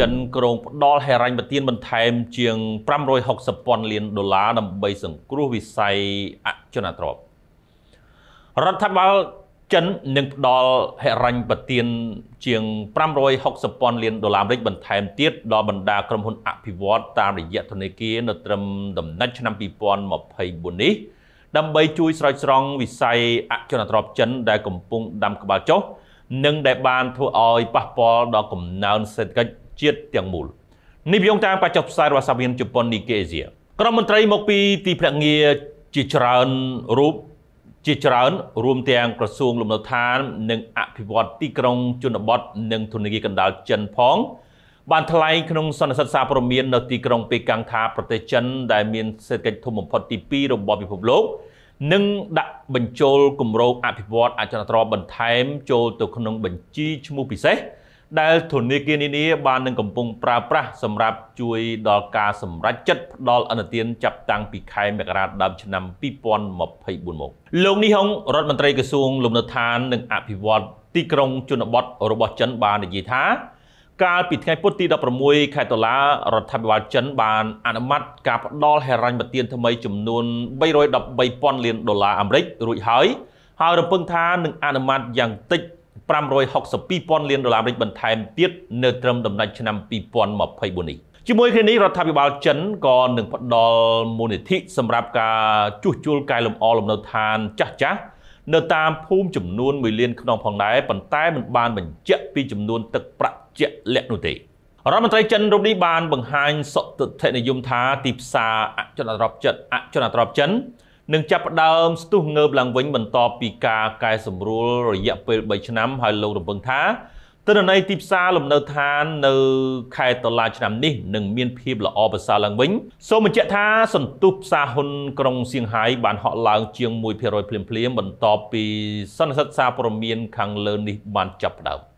ចិនក្រុងផ្ដល់ហិរញ្ញប្បទានបន្ថែម ជាង560ពាន់លានដុល្លារដើម្បីសង្គ្រោះវិស័យអចលនទ្រព្យរដ្ឋបាលចិននឹងផ្ដល់ហិរញ្ញប្បទានជាង560ពាន់លានដុល្លារអាមេរិកបន្ថែមទៀតដល់បណ្ដាក្រុមហ៊ុនអភិវឌ្ឍតាមរយៈធនាគារនៅត្រឹមដំណាច់ឆ្នាំ2024នេះ ដើម្បីជួយស្រោចស្រង់វិស័យអចលនទ្រព្យចិនដែលកំពុងដាំក្បាលចុះនិងដែលបានធ្វើឲ្យប៉ះពាល់ដល់កំណើនសេដ្ឋកិច្ចជាតិទាំងមូលនេះយោងតាមកាចុះផ្សាយរបស់សាមាន ជប៉ុននីកេអេស៊ីក្រុមមន្ត្រីមកពីទីភ្នាក់ងារជាច្រើនរូបជាច្រើនរួមទាំងក្រសួងលំនៅឋាននិងអភិវឌ្ឍទីក្រុងជនបទនិងធនធានកណ្ដាលចិនផង បានថ្លែងក្នុងសន្និសីទសារព័ត៌មាននៅទីក្រុងប៉េកាំងថាប្រទេសចិនដែលមាន សេដ្ឋកិច្ចធំបំផុតទី2របស់ពិភពលោកនឹងដាក់បញ្ចូលគម្រោងអភិវឌ្ឍអចលនទ្រព្យបន្ថែមចូលទៅក្នុងបញ្ជីឈ្មោះពិសេសដែលធនាគារនានាបាននឹងកំពុងប្រើប្រាស់សម្រាប់ជួយដល់ការសម្រេចចិត្តផ្ដល់អនុទានចាប់តាំងពីខែមករាដើមឆ្នាំ2024មកលោកនេះហុងរដ្ឋមន្ត្រីក្រសួងលំនៅឋាននិងអភិវឌ្ឍទីក្រុងជនបទរបស់ចិនបាននិយាយថា កាលពីថ្ងៃពុធទី16ខែតុលារដ្ឋាភិបាលចិន បាន អនុម័តការផ្ដល់ហិរញ្ញប្បទានថ្មីចំនួន313,000លានដុល្លារអាមេរិករួចហើយហើយរំពឹងថានឹងអនុម័តយ៉ាងតិច562,000លានដុល្លារអាមេរិកបន្ថែមទៀតនៅត្រឹមដំណាច់ឆ្នាំ2024នេះជាមួយគ្នានេះរដ្ឋាភិបាលចិនក៏នឹងផ្ដល់មូលនិធិសម្រាប់ការជួសជុលកែលម្អលំនៅឋានចាស់ចាស់នៅតាមភូមិចំនួន1លានខ្នងផងដែរប៉ុន្តែមិនបានបញ្ជាក់ពីចំនួនទឹកប្រាក់ជាក់លាក់នោះទេរដ្ឋមន្ត្រីចិនរូបនេះបានបង្ហាញសុតិធិនិយមថា ទីផ្សារអចលនទ្រព្យចិនអចលនទ្រព្យចិននឹងចាប់ផ្ដើមស្ទុះងើបឡើងវិញបន្ទាប់ពីការកែសម្រួលរយៈពេល3ឆ្នាំហើយលោករំពឹងថាទិន្នន័យទីផ្សារលំនៅឋាននៅខែតុលាឆ្នាំនេះនឹងមានភាពល្អប្រសើរឡើងវិញសូមបញ្ជាក់ថាសន្ទុះផ្សារហ៊ុនក្រុងសៀងហៃបានហក់ឡើងជាង1%ភ្លាមៗបន្ទាប់ពីសន្និសីទសារព័ត៌មានខាងលើនេះបានចាប់ផ្ដើម។